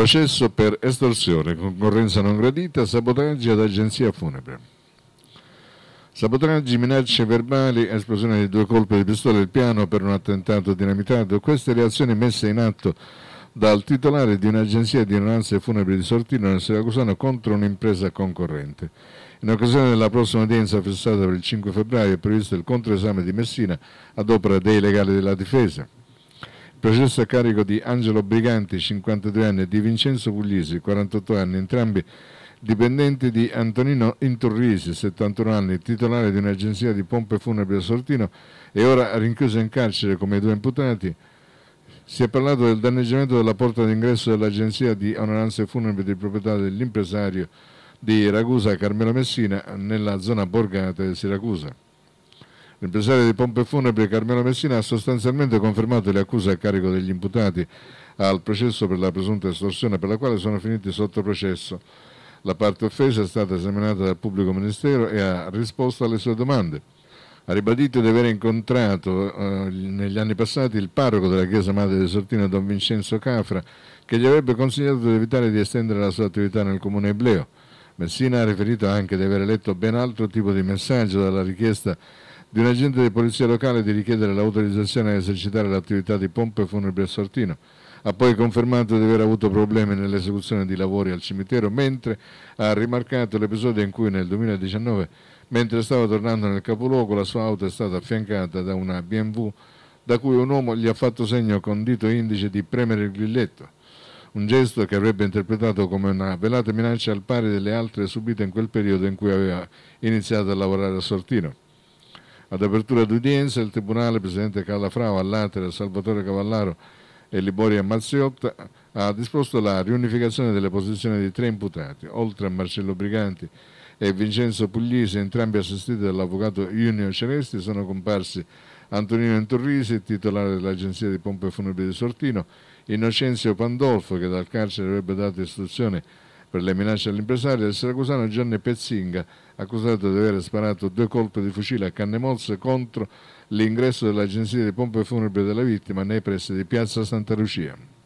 Processo per estorsione, concorrenza non gradita, sabotaggi ad agenzia funebre. Sabotaggi, minacce verbali, esplosione di due colpi di pistola al piano per un attentato dinamitato, queste le azioni messe in atto dal titolare di un'agenzia di onoranze funebri di Sortino nel Siracusano contro un'impresa concorrente. In occasione della prossima udienza fissata per il 5 febbraio è previsto il controesame di Messina ad opera dei legali della difesa. Processo a carico di Angelo Briganti, 52 anni, e di Vincenzo Puglisi, 48 anni, entrambi dipendenti di Antonino Inturrisi, 71 anni, titolare di un'agenzia di pompe funebri a Sortino e ora rinchiuso in carcere come i due imputati. Si è parlato del danneggiamento della porta d'ingresso dell'agenzia di onoranze funebri di proprietà dell'impresario di Ragusa Carmelo Messina nella zona borgata di Siracusa. L'impresario di pompe funebri Carmelo Messina ha sostanzialmente confermato le accuse a carico degli imputati al processo per la presunta estorsione per la quale sono finiti sotto processo. La parte offesa è stata esaminata dal pubblico ministero e ha risposto alle sue domande. Ha ribadito di aver incontrato eh, negli anni passati il parroco della chiesa madre di Sortino, Don Vincenzo Cafra, che gli avrebbe consigliato di evitare di estendere la sua attività nel comune ebleo. Messina ha riferito anche di aver letto ben altro tipo di messaggio dalla richiesta di un agente di polizia locale di richiedere l'autorizzazione a esercitare l'attività di pompe funebri a Sortino. Ha poi confermato di aver avuto problemi nell'esecuzione di lavori al cimitero, mentre ha rimarcato l'episodio in cui nel 2019, mentre stava tornando nel capoluogo, la sua auto è stata affiancata da una BMW da cui un uomo gli ha fatto segno con dito indice di premere il grilletto un gesto che avrebbe interpretato come una velata minaccia al pari delle altre subite in quel periodo in cui aveva iniziato a lavorare a Sortino. Ad apertura d'udienza il Tribunale, Presidente Calafrao, Frau, Salvatore Cavallaro e Liboria Marziotta, ha disposto la riunificazione delle posizioni di tre imputati, oltre a Marcello Briganti e Vincenzo Puglisi, entrambi assistiti dall'avvocato Junior Celesti, sono comparsi Antonino Entorrisi, titolare dell'Agenzia di Pompe Funebri di Sortino, Innocenzio Pandolfo, che dal carcere avrebbe dato istruzione per le minacce all'impresario del siracusano Gianni Pezzinga, accusato di aver sparato due colpi di fucile a canne mosse contro l'ingresso dell'agenzia di pompe funebri della vittima nei pressi di Piazza Santa Lucia.